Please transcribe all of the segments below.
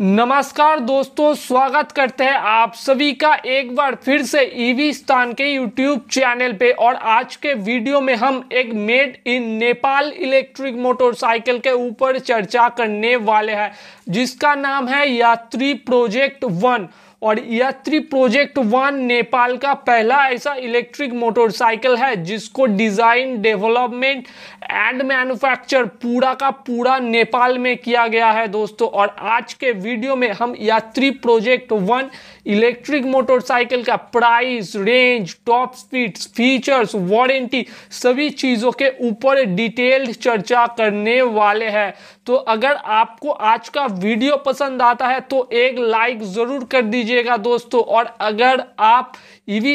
नमस्कार दोस्तों स्वागत करते हैं आप सभी का एक बार फिर से ईवी स्थान के यूट्यूब चैनल पे और आज के वीडियो में हम एक made in Nepal electric motorcycle के ऊपर चर्चा करने वाले हैं जिसका नाम है यात्री प्रोजेक्ट वन और यात्री प्रोजेक्ट वन नेपाल का पहला ऐसा इलेक्ट्रिक मोटरसाइकिल है जिसको डिज़ाइन डेवलपमेंट एंड मैन्युफैक्चर पूरा का पूरा नेपाल में किया गया है दोस्तों और आज के वीडियो में हम Yatri project one electric motorcycle का price range top speed features warranty सभी चीज़ों के ऊपर डिटेल्ड चर्चा करने वाले हैं तो अगर आपको आज का वीडियो पसंद आता है तो एक लाइक ज़रूर कर दीजिएगा दोस्तों और अगर आप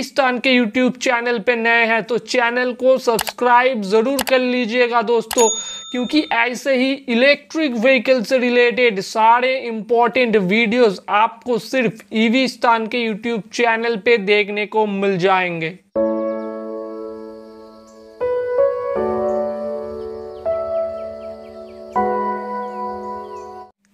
स्टान के यूट्यूब चैनल पे नए हैं तो चैनल को सब्सक्राइब ज़रूर कर लीजिएगा दोस्तों क्योंकि ऐसे ही इलेक्ट्रिक व्हीकल से रिलेटेड सारे इम्पोर्टेंट वीडियोस आपको सिर्फ ईवी पाकिस्तान के यूट्यूब चैनल पे देखने को मिल जाएंगे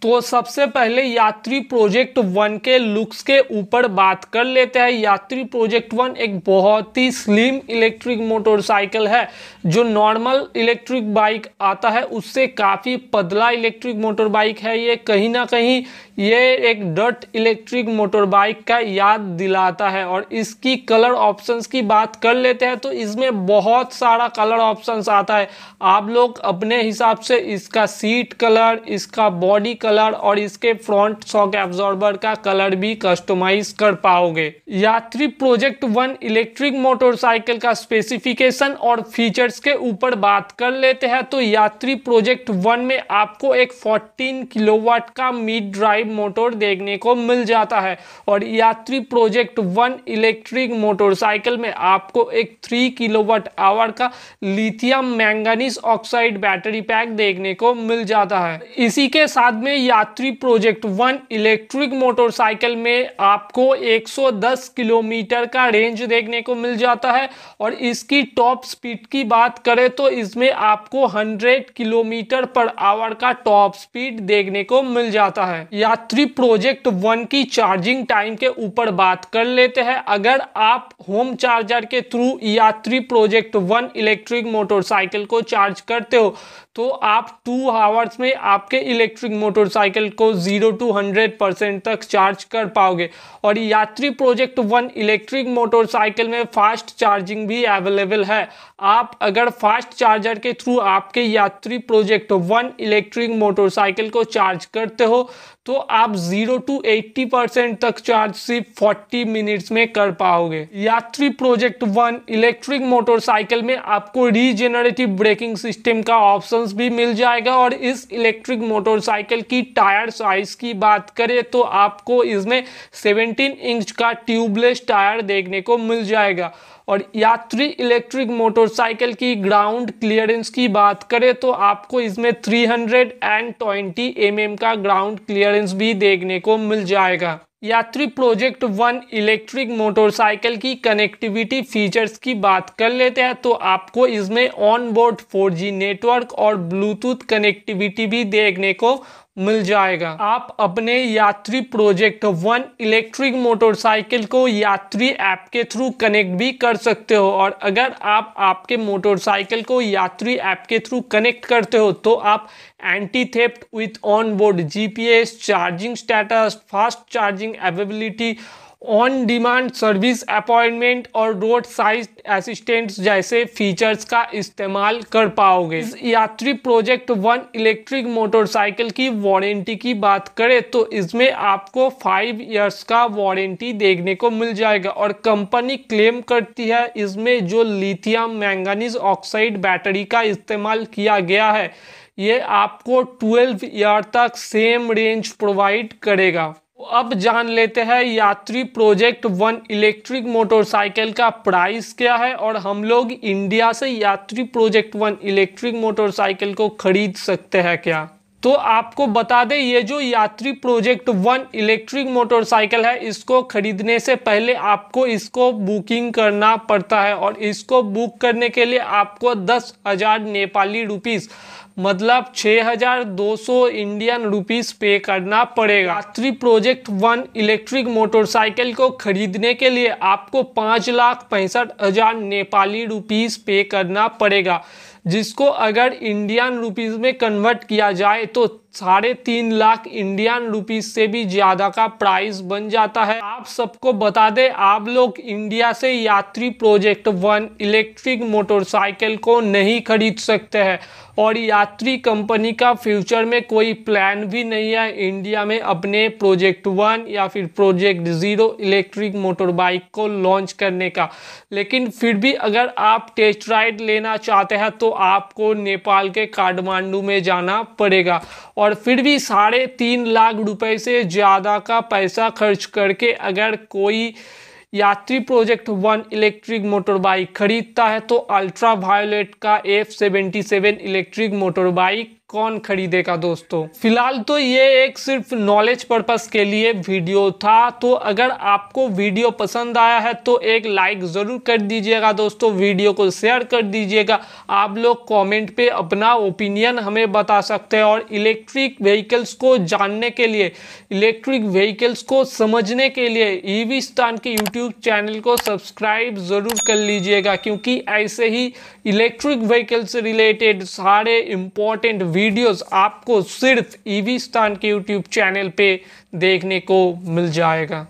तो सबसे पहले यात्री प्रोजेक्ट वन के लुक्स के ऊपर बात कर लेते हैं यात्री प्रोजेक्ट वन एक बहुत ही स्लिम इलेक्ट्रिक मोटरसाइकिल है जो नॉर्मल इलेक्ट्रिक बाइक आता है उससे काफ़ी पतला इलेक्ट्रिक मोटर बाइक है ये कहीं ना कहीं ये एक डट इलेक्ट्रिक मोटर बाइक का याद दिलाता है और इसकी कलर ऑप्शंस की बात कर लेते हैं तो इसमें बहुत सारा कलर ऑप्शंस आता है आप लोग अपने हिसाब से इसका सीट कलर इसका बॉडी कलर और इसके फ्रंट शॉक एब्जॉर्बर का कलर भी कस्टमाइज कर पाओगे Yatri project one electric motorcycle का स्पेसिफिकेशन और फीचर्स के ऊपर बात कर लेते हैं तो यात्री प्रोजेक्ट वन में आपको एक 14 किलोवाट का मिड ड्राइव मोटर देखने को मिल जाता है और Yatri project one electric motorcycle में आपको एक थ्री किलोवाट आवर का lithium manganese oxide battery pack देखने को मिल जाता है इसी के साथ में यात्री प्रोजेक्ट वन इलेक्ट्रिक मोटरसाइकिल में आपको 110 किलोमीटर का रेंज देखने को मिल जाता है और इसकी टॉप स्पीड की बात करें तो इसमें आपको 100 किलोमीटर पर आवर का टॉप स्पीड देखने को मिल जाता है यात्री प्रोजेक्ट वन की चार्जिंग टाइम के ऊपर बात कर लेते हैं अगर आप होम चार्जर के through Yatri project one electric motorcycle को चार्ज करते हो तो आप टू आवर्स में आपके इलेक्ट्रिक मोटर मोटरसाइकिल को जीरो टू हंड्रेड परसेंट तक चार्ज कर पाओगे और Yatri project one electric motorcycle में फास्ट चार्जिंग भी अवेलेबल है आप अगर फास्ट चार्जर के थ्रू आपके Yatri project one electric motorcycle को चार्ज करते हो तो आप जीरो टू एट्टी परसेंट तक चार्ज सिर्फ फोर्टी मिनट्स में कर पाओगे Yatri project one electric motorcycle में आपको रीजेनरेटिव ब्रेकिंग सिस्टम का ऑप्शंस भी मिल जाएगा और इस इलेक्ट्रिक मोटरसाइकिल की टायर साइज की बात करें तो आपको इसमें सेवनटीन इंच का ट्यूबलेस टायर देखने को मिल जाएगा और यात्री इलेक्ट्रिक मोटरसाइकिल की ग्राउंड क्लियरेंस की बात करें तो आपको इसमें हंड्रेड एंड एम एम का ग्राउंड क्लियरेंस भी देखने को मिल जाएगा Yatri project one electric motorcycle की कनेक्टिविटी फीचर्स की बात कर लेते हैं तो आपको इसमें ऑन बोर्ड जी नेटवर्क और ब्लूटूथ कनेक्टिविटी भी देखने को मिल जाएगा आप अपने यात्री प्रोजेक्ट वन इलेक्ट्रिक मोटरसाइकिल को यात्री ऐप के थ्रू कनेक्ट भी कर सकते हो और अगर आप आपके मोटरसाइकिल को यात्री ऐप के थ्रू कनेक्ट करते हो तो आप anti theft with on board G charging status fast charging availability on demand service appointment और रोड साइज असिस्टेंट्स जैसे फीचर्स का इस्तेमाल कर पाओगे Yatri project one electric motorcycle की वारंटी की बात करें तो इसमें आपको फाइव इयर्स का वारंटी देखने को मिल जाएगा और कंपनी क्लेम करती है इसमें जो लिथियम मैंगनीज ऑक्साइड बैटरी का इस्तेमाल किया गया है ये आपको 12 ईयर तक सेम रेंज प्रोवाइड करेगा अब जान लेते हैं Yatri project one electric motorcycle का प्राइस क्या है और हम लोग इंडिया से यात्री प्रोजेक्ट वन इलेक्ट्रिक मोटरसाइकिल को खरीद सकते हैं क्या तो आपको बता दें ये जो यात्री प्रोजेक्ट वन इलेक्ट्रिक मोटरसाइकिल है इसको खरीदने से पहले आपको इसको बुकिंग करना पड़ता है और इसको बुक करने के लिए आपको दस हज़ार नेपाली रुपीस मतलब 6,200 इंडियन रुपीस पे करना पड़ेगा यात्री प्रोजेक्ट वन इलेक्ट्रिक मोटरसाइकिल को खरीदने के लिए आपको पाँच लाख पैंसठ हज़ार नेपाली रुपीस पे करना पड़ेगा जिसको अगर इंडियन रुपीज़ में कन्वर्ट किया जाए तो साढ़े तीन लाख इंडियन रुपीज से भी ज्यादा का प्राइस बन जाता है आप सबको बता दें आप लोग इंडिया से यात्री प्रोजेक्ट वन इलेक्ट्रिक मोटरसाइकिल को नहीं खरीद सकते हैं और यात्री कंपनी का फ्यूचर में कोई प्लान भी नहीं है इंडिया में अपने प्रोजेक्ट वन या फिर project zero electric motor bike को लॉन्च करने का लेकिन फिर भी अगर आप टेस्ट राइड लेना चाहते हैं तो आपको नेपाल के काठमांडू में जाना पड़ेगा और और फिर भी साढ़े तीन लाख रुपए से ज़्यादा का पैसा खर्च करके अगर कोई Yatri project one electric motor bike खरीदता है तो अल्ट्रा वायोलेट का F seventy seven electric motor bike कौन खरीदेगा दोस्तों फिलहाल तो ये एक सिर्फ नॉलेज पर्पस के लिए वीडियो था तो अगर आपको वीडियो पसंद आया है तो एक लाइक ज़रूर कर दीजिएगा दोस्तों वीडियो को शेयर कर दीजिएगा आप लोग कमेंट पे अपना ओपिनियन हमें बता सकते हैं और इलेक्ट्रिक व्हीकल्स को जानने के लिए इलेक्ट्रिक व्हीकल्स को समझने के लिए ईवी स्थान के यूट्यूब चैनल को सब्सक्राइब ज़रूर कर लीजिएगा क्योंकि ऐसे ही इलेक्ट्रिक व्हीकल्स से रिलेटेड सारे इम्पोर्टेंट वीडियोस आपको सिर्फ ईवी स्थान के यूट्यूब चैनल पे देखने को मिल जाएगा